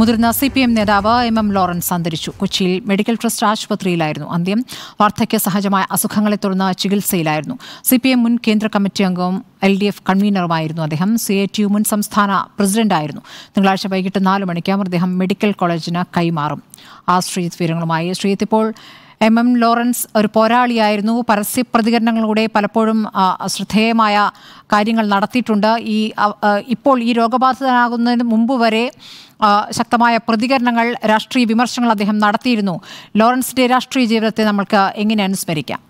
മുതിർന്ന C P M നേതാവ് M M Lawrence അന്തരിച്ചു കൊച്ചിയിൽ മെഡിക്കൽ ട്രസ്റ്റ് ആശുപത്രിയിലായിരുന്നു അന്ത്യം വാർദ്ധക്യ സഹജമായ അസുഖങ്ങളെ തുടർന്ന് ചികിത്സയിലായിരുന്നു സി പി എം മുൻ കേന്ദ്ര കമ്മിറ്റി അംഗവും എൽ ഡി എഫ് കൺവീനറുമായിരുന്നു അദ്ദേഹം സി ഐ ടി യു മുൻ സംസ്ഥാന പ്രസിഡന്റായിരുന്നു തിങ്കളാഴ്ച വൈകിട്ട് നാല് മണിക്ക് മൃതദേഹം മെഡിക്കൽ കോളേജിന് കൈമാറും ആ ശ്രീജിത്ത് വിവരങ്ങളുമായി ശ്രീജിത്ത് ഇപ്പോൾ എം എം ലോറൻസ് ഒരു പോരാളിയായിരുന്നു പരസ്യ പ്രതികരണങ്ങളിലൂടെ പലപ്പോഴും ശ്രദ്ധേയമായ കാര്യങ്ങൾ നടത്തിയിട്ടുണ്ട് ഈ ഇപ്പോൾ ഈ രോഗബാധിതനാകുന്നതിന് മുമ്പ് വരെ ശക്തമായ പ്രതികരണങ്ങൾ രാഷ്ട്രീയ വിമർശനങ്ങൾ അദ്ദേഹം നടത്തിയിരുന്നു ലോറൻസിന്റെ രാഷ്ട്രീയ ജീവിതത്തെ നമ്മൾക്ക് എങ്ങനെ അനുസ്മരിക്കാം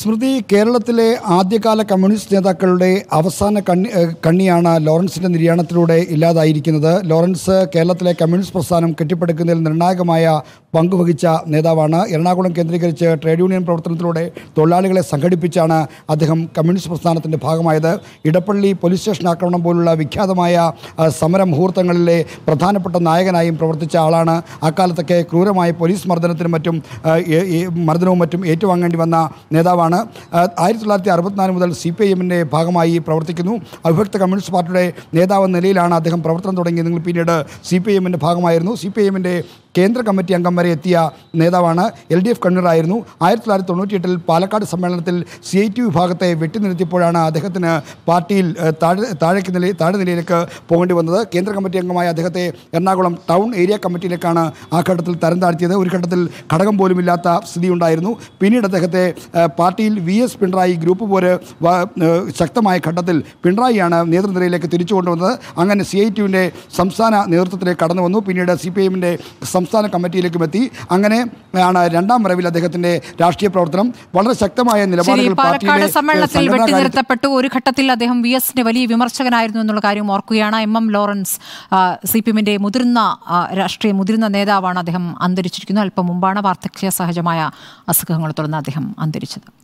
സ്മൃതി കേരളത്തിലെ ആദ്യകാല കമ്മ്യൂണിസ്റ്റ് നേതാക്കളുടെ അവസാന കണ്ണി കണ്ണിയാണ് ലോറൻസിൻ്റെ നിര്യാണത്തിലൂടെ ഇല്ലാതായിരിക്കുന്നത് ലോറൻസ് കേരളത്തിലെ കമ്മ്യൂണിസ്റ്റ് പ്രസ്ഥാനം കെട്ടിപ്പടുക്കുന്നതിൽ നിർണായകമായ പങ്കുവഹിച്ച നേതാവാണ് എറണാകുളം കേന്ദ്രീകരിച്ച് ട്രേഡ് യൂണിയൻ പ്രവർത്തനത്തിലൂടെ തൊഴിലാളികളെ സംഘടിപ്പിച്ചാണ് അദ്ദേഹം കമ്മ്യൂണിസ്റ്റ് പ്രസ്ഥാനത്തിൻ്റെ ഭാഗമായത് ഇടപ്പള്ളി പോലീസ് സ്റ്റേഷൻ ആക്രമണം പോലുള്ള വിഖ്യാതമായ സമരമുഹൂർത്തങ്ങളിലെ പ്രധാനപ്പെട്ട നായകനായും പ്രവർത്തിച്ച ആളാണ് അക്കാലത്തൊക്കെ ക്രൂരമായ പോലീസ് മർദ്ദനത്തിനും മറ്റും മർദ്ദനവും മറ്റും ഏറ്റുവാങ്ങേണ്ടി വന്ന നേതാവാണ് ആയിരത്തി തൊള്ളായിരത്തി അറുപത്തിനാല് മുതൽ സി പി ഐ എമ്മിൻ്റെ ഭാഗമായി പ്രവർത്തിക്കുന്നു അവിഭക്ത കമ്മ്യൂണിസ്റ്റ് പാർട്ടിയുടെ നേതാവ് നിലയിലാണ് അദ്ദേഹം പ്രവർത്തനം തുടങ്ങിയത് നിങ്ങൾ പിന്നീട് സി പി ഐ എമ്മിൻ്റെ ഭാഗമായിരുന്നു സി പി ഐ എമ്മിൻ്റെ കേന്ദ്ര കമ്മിറ്റി അംഗം വരെ എത്തിയ നേതാവാണ് എൽ ഡി എഫ് കൺവീനറായിരുന്നു ആയിരത്തി തൊള്ളായിരത്തി എട്ടിൽ പാലക്കാട് സമ്മേളനത്തിൽ സി ഐ ടി വിഭാഗത്തെ വെട്ടിനിർത്തിയപ്പോഴാണ് അദ്ദേഹത്തിന് പാർട്ടിയിൽ താഴെ താഴേക്ക് നില താഴെ നിലയിലേക്ക് പോകേണ്ടി വന്നത് കേന്ദ്ര കമ്മിറ്റി അംഗമായ അദ്ദേഹത്തെ എറണാകുളം ടൗൺ ഏരിയ കമ്മിറ്റിയിലേക്കാണ് ആ ഘട്ടത്തിൽ തരം താഴ്ത്തിയത് ഒരു ഘട്ടത്തിൽ ഘടകം പോലുമില്ലാത്ത സ്ഥിതി ഉണ്ടായിരുന്നു പിന്നീട് അദ്ദേഹത്തെ പാർട്ടിയിൽ വി എസ് പിണറായി ഗ്രൂപ്പ് പോര് ശക്തമായ ഘട്ടത്തിൽ പിണറായിയാണ് നേതൃനിരയിലേക്ക് തിരിച്ചുകൊണ്ടുവന്നത് അങ്ങനെ സി ഐ ടിയുവിൻ്റെ സംസ്ഥാന നേതൃത്വത്തിലേക്ക് കടന്നു വന്നു പിന്നീട് സി പി ഐ എമ്മിൻ്റെ സംസ്ഥാന കമ്മിറ്റിയിലേക്കും എത്തി അങ്ങനെ ആണ് രണ്ടാം വരവിൽ അദ്ദേഹത്തിന്റെ രാഷ്ട്രീയ പ്രവർത്തനം വളരെ ശക്തമായ നിലപാടുകൾ പാലക്കാട് സമ്മേളനത്തിൽ വെട്ടിനിർത്തപ്പെട്ടു ഒരു ഘട്ടത്തിൽ അദ്ദേഹം വി എസിന്റെ വലിയ വിമർശകനായിരുന്നു എന്നുള്ള കാര്യം ഓർക്കുകയാണ് M M Lawrence C P എമ്മിന്റെ മുതിർന്ന രാഷ്ട്രീയ മുതിർന്ന നേതാവാണ് അദ്ദേഹം അന്തരിച്ചിരിക്കുന്നത് അല്പം മുമ്പാണ് വാർദ്ധക്യ സഹജമായ അസുഖങ്ങളെ തുടർന്ന് അദ്ദേഹം അന്തരിച്ചത്